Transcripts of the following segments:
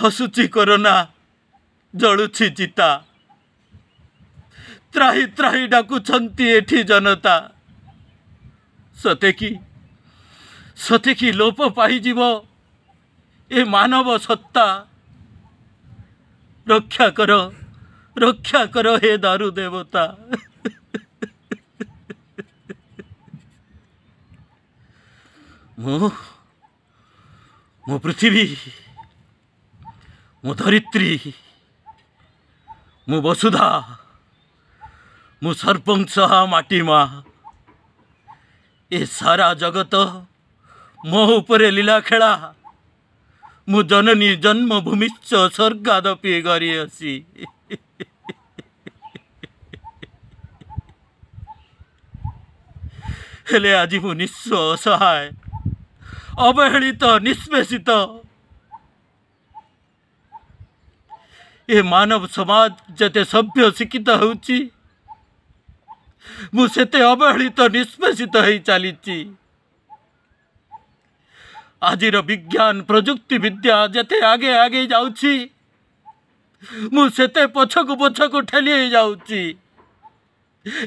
हसुची करना जिता त्राही त्राही एठी जनता सतेकी सत्यकि लोप पाजनवत्ता करो ରକ୍ଷା କର ହେ ଦାରୁ ଦେବତା ମୁଁ ମୋ ପୃଥିବୀ ମୋ ଧରିତ୍ରୀ ମୁଁ ବସୁଧା ମୁଁ ସରପଞ୍ଚ ମାଟି ମା ଏ ସାରା ଜଗତ ମୋ ଉପରେ ଲୀଳା ଖେଳା ମୁଁ ଜନନୀ ଜନ୍ମଭୂମିଶ୍ଚ ସ୍ୱର୍ଗାଦପି କରିଅଛି ହେଲେ ଆଜି ମୁଁ ନିଃସ୍ୱ ଅସହାୟ ଅବହେଳିତ ନିଷ୍ପେଷିତ ଏ ମାନବ ସମାଜ ଯେତେ ସଭ୍ୟ ଶିକ୍ଷିତ ହେଉଛି ମୁଁ ସେତେ ଅବହେଳିତ ନିଷ୍ପେଷିତ ହେଇ ଚାଲିଛି ଆଜିର ବିଜ୍ଞାନ ପ୍ରଯୁକ୍ତି ବିଦ୍ୟା ଯେତେ ଆଗେ ଆଗେଇ ଯାଉଛି ମୁଁ ସେତେ ପଛକୁ ପଛକୁ ଠେଲି ହେଇଯାଉଛି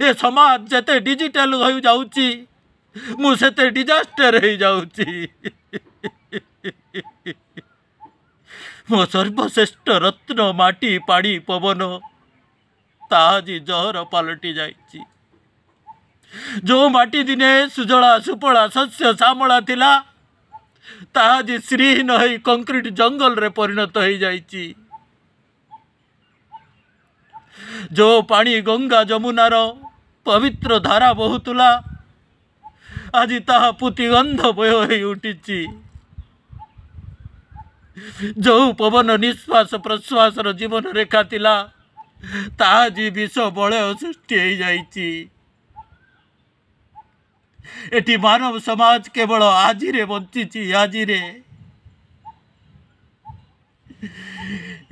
ଏ ସମାଜ ଯେତେ ଡିଜିଟାଲ ହୋଇଯାଉଛି ମୁଁ ସେତେ ଡିଜାଷ୍ଟର ହେଇଯାଉଛି ମୋ ସର୍ବଶ୍ରେଷ୍ଠ ରତ୍ନ ମାଟି ପାଣି ପବନ ତାହା ଆଜି ଜହର ପାଲଟି ଯାଇଛି ଯେଉଁ ମାଟି ଦିନେ ସୁଜଳା ସୁପଳା ଶସ୍ୟ ଶ୍ୟାମଳା ଥିଲା ତାହା ଆଜି ଶ୍ରୀହୀନ ହୋଇ କଂକ୍ରିଟ ଜଙ୍ଗଲରେ ପରିଣତ ହୋଇଯାଇଛି ଯେଉଁ ପାଣି ଗଙ୍ଗା ଯମୁନାର ପବିତ୍ର ଧାରା ବହୁଥିଲା ଆଜି ତାହା ପୁତିଗନ୍ଧ ବୟ ହୋଇ ଉଠିଛି ଯୋଉ ପବନ ନିଶ୍ୱାସ ପ୍ରଶ୍ୱାସର ଜୀବନ ରେଖା ଥିଲା ତାହା ଆଜି ବିଷ ବଳୟ ସୃଷ୍ଟି ହେଇଯାଇଛି ଏଠି ମାନବ ସମାଜ କେବଳ ଆଜିରେ ବଞ୍ଚିଛି ଆଜିରେ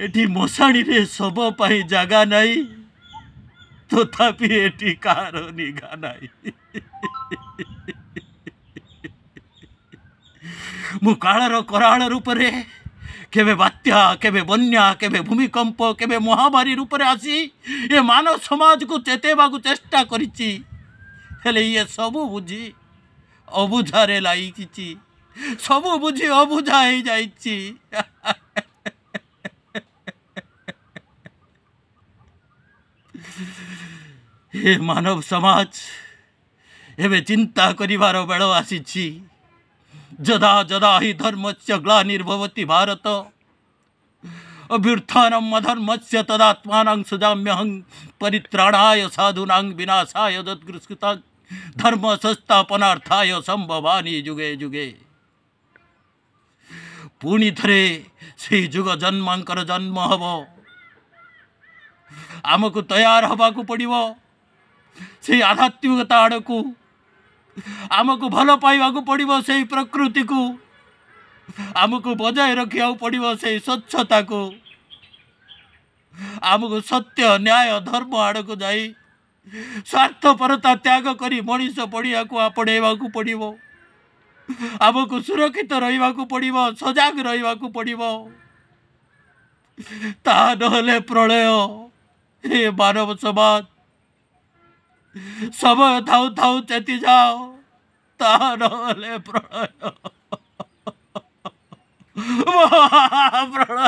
ଏଠି ମଶାଣିରେ ଶବ ପାଇଁ ଜାଗା ନାହିଁ ତଥାପି ଏଠି କାହାର ନିଘା ନାହିଁ ମୁଁ କାଳର କରାଳ ରୂପରେ କେବେ ବାତ୍ୟା କେବେ ବନ୍ୟା କେବେ ଭୂମିକମ୍ପ କେବେ ମହାମାରୀ ରୂପରେ ଆସି ଏ ମାନବ ସମାଜକୁ ଚେତେଇବାକୁ ଚେଷ୍ଟା କରିଛି ହେଲେ ଇଏ ସବୁ ବୁଝି ଅବୁଝାରେ ଲାଗିଛି ସବୁ ବୁଝି ଅବୁଝା ହେଇଯାଇଛି ଏ ମାନବ ସମାଜ ଏବେ ଚିନ୍ତା କରିବାର ବେଳ ଆସିଛି जदा जदा ही हि धर्मस्य ग्लानिर्भवति भारत अभ्युत्थानम से तदात्मानं सजाम्यहं परित्राणाय साधूनां विनाशा दत्कृष्कृता धर्म संस्थापनार्थाय संभवानी जुगे जुगे ପୁଣିଥରେ जुग ଯୁଗ जन्म ଜନ୍ମ ହେବ ଆମକୁ ତୟାର ହେବାକୁ से आध्यात्मिकता आड़ को ଆମକୁ ଭଲ ପାଇବାକୁ ପଡ଼ିବ ସେଇ ପ୍ରକୃତିକୁ ଆମକୁ ବଜାୟ ରଖିବାକୁ ପଡ଼ିବ ସେଇ ସ୍ୱଚ୍ଛତାକୁ ଆମକୁ ସତ୍ୟ ନ୍ୟାୟ ଧର୍ମ ଆଡ଼କୁ ଯାଇ ସ୍ୱାର୍ଥପରତା ତ୍ୟାଗ କରି ମଣିଷ ପଡ଼ିଆକୁ ଆପଣେଇବାକୁ ପଡ଼ିବ ଆମକୁ ସୁରକ୍ଷିତ ରହିବାକୁ ପଡ଼ିବ ସଜାଗ ରହିବାକୁ ପଡ଼ିବ ତାହା ନହେଲେ ପ୍ରଳୟ ଏ ମାନବ ସମାଜ সময় ধাউ ধাউ চেতি যাও তা নহলে প্রণয় প্রণয়